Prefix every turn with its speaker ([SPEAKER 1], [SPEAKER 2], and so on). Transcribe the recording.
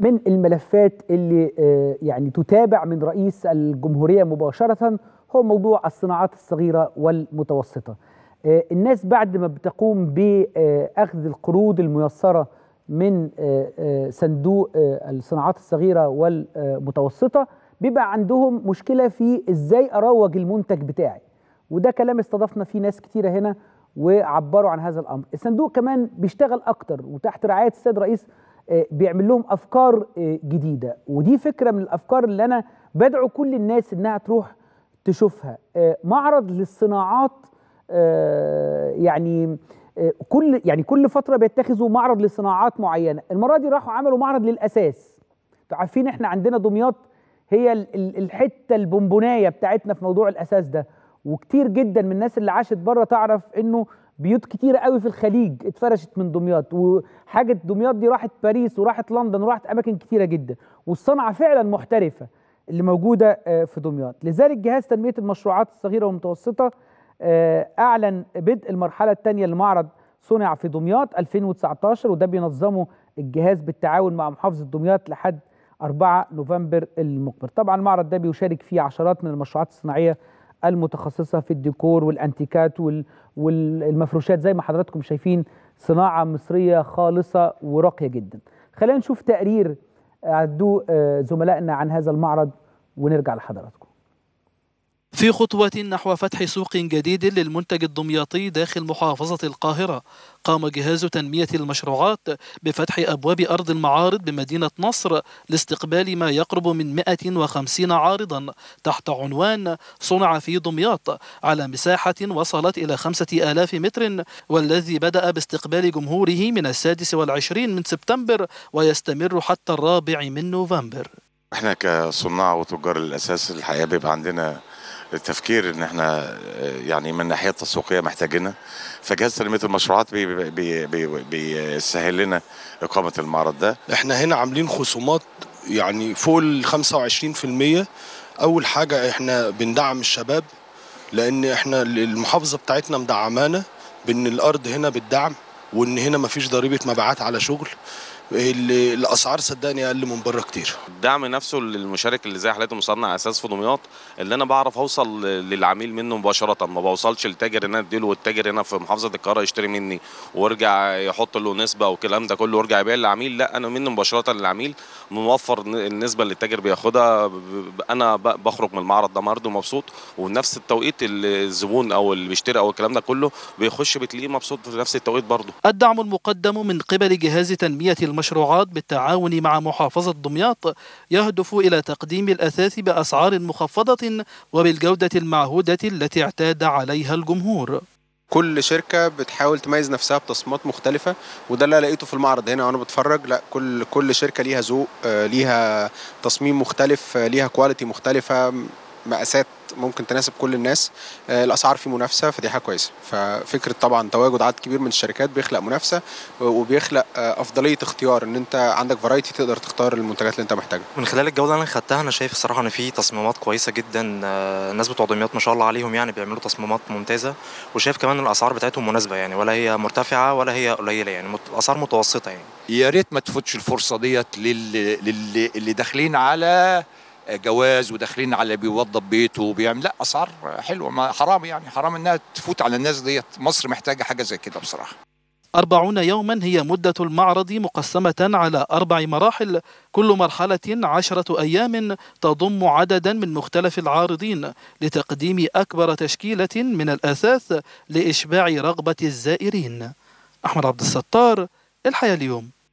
[SPEAKER 1] من الملفات اللي آه، يعني تتابع من رئيس الجمهورية مباشرة هو موضوع الصناعات الصغيرة والمتوسطة آه، الناس بعد ما بتقوم بأخذ القروض الميسرة من آه، صندوق الصناعات الصغيرة والمتوسطة بيبقى عندهم مشكلة في ازاي اروج المنتج بتاعي وده كلام استضفنا فيه ناس كتيرة هنا وعبروا عن هذا الأمر الصندوق كمان بيشتغل أكتر وتحت رعاية السيد رئيس آه، بيعمل لهم افكار آه، جديده ودي فكره من الافكار اللي انا بدعو كل الناس انها تروح تشوفها آه، معرض للصناعات يعني كل يعني كل فتره بيتخذوا معرض لصناعات معينه المره دي راحوا عملوا معرض للاساس انتوا عارفين احنا عندنا دمياط هي الحته البونبونايه بتاعتنا في موضوع الاساس ده وكتير جدا من الناس اللي عاشت بره تعرف انه بيوت كتيره قوي في الخليج اتفرشت من دمياط وحاجه دمياط دي راحت باريس وراحت لندن وراحت اماكن كتيره جدا والصنعه فعلا محترفه اللي موجوده آه، في دمياط لذلك جهاز تنميه المشروعات الصغيره والمتوسطه آه، اعلن بدء المرحله الثانيه لمعرض صنع في دمياط 2019 وده بينظمه الجهاز بالتعاون مع محافظه دمياط لحد 4 نوفمبر المقبل طبعا المعرض ده بيشارك فيه عشرات من المشروعات الصناعيه المتخصصة في الديكور والأنتيكات والمفروشات زي ما حضراتكم شايفين صناعة مصرية خالصة وراقية جدا خلينا نشوف تقرير عدو آه، زملائنا عن هذا المعرض ونرجع لحضراتكم
[SPEAKER 2] في خطوة نحو فتح سوق جديد للمنتج الدمياطي داخل محافظة القاهرة قام جهاز تنمية المشروعات بفتح أبواب أرض المعارض بمدينة نصر لاستقبال ما يقرب من 150 عارضا تحت عنوان صنع في دمياط على مساحة وصلت إلى 5000 متر والذي بدأ باستقبال جمهوره من السادس والعشرين من سبتمبر ويستمر حتى الرابع من نوفمبر
[SPEAKER 3] احنا كصناع وتجار الاساس الحقيقه بيبقى عندنا التفكير ان احنا يعني من الناحيه التسويقيه محتاجينها فجهاز تنميه المشروعات بيسهل بي بي بي لنا اقامه المعرض ده احنا هنا عاملين خصومات يعني فوق ال 25% اول حاجه احنا بندعم الشباب لان احنا المحافظه بتاعتنا مدعمانا بان الارض هنا بالدعم وان هنا مفيش ضريبه مبيعات على شغل الاسعار صدقني اقل من بره كتير الدعم نفسه للمشارك اللي زي حالته مصنع اساس في دمياط اللي انا بعرف اوصل للعميل منه مباشره ما بوصلش للتاجر ان انا اديله والتاجر هنا في محافظه القاهره يشتري مني وارجع يحط له نسبه والكلام ده كله وارجع يبيع للعميل لا انا منه مباشره للعميل موفر النسبه اللي التاجر بياخدها انا بخرج من المعرض ده مرضي ومبسوط ونفس التوقيت الزبون او اللي بيشتري او الكلام ده كله بيخش بتلاقيه مبسوط في نفس التوقيت برضه
[SPEAKER 2] الدعم المقدم من قبل جهاز تنميه المشروعات بالتعاون مع محافظة دمياط يهدف إلى تقديم الأثاث بأسعار مخفضة وبالجودة المعهودة التي اعتاد عليها الجمهور كل شركه
[SPEAKER 4] بتحاول تميز نفسها بتصميمات مختلفه وده اللي لقيته في المعرض هنا وانا بتفرج لا كل كل شركه ليها ذوق آه، ليها تصميم مختلف آه، ليها كواليتي مختلفه مقاسات ممكن تناسب كل الناس آه، الاسعار في منافسه فدي حاجه كويسه ففكره طبعا تواجد عدد كبير من الشركات بيخلق منافسه وبيخلق آه، افضليه اختيار ان انت عندك فرايتي تقدر تختار المنتجات اللي انت محتاجها
[SPEAKER 2] من خلال الجوله اللي انا خدتها انا شايف الصراحه ان في تصميمات كويسه جدا آه، الناس بتوع دمياط ما شاء الله عليهم يعني بيعملوا تصميمات ممتازه وشايف كمان الاسعار بتاعتهم مناسبه يعني ولا هي مرتفعه ولا هي قليله يعني اسعار متوسطه يعني
[SPEAKER 4] يا ريت ما تفوتش الفرصه ديت للي, للي داخلين على جواز وداخلين على بيوضب بيته وبيعمل لا اسعار حلوه ما حرام يعني حرام انها تفوت على الناس ديت مصر محتاجه حاجه
[SPEAKER 1] زي كده بصراحه
[SPEAKER 2] 40 يوما هي مدة المعرض مقسمة على أربع مراحل كل مرحلة عشرة أيام تضم عددا من مختلف العارضين لتقديم أكبر تشكيلة من الأثاث لإشباع رغبة الزائرين أحمد عبد الستار الحياة اليوم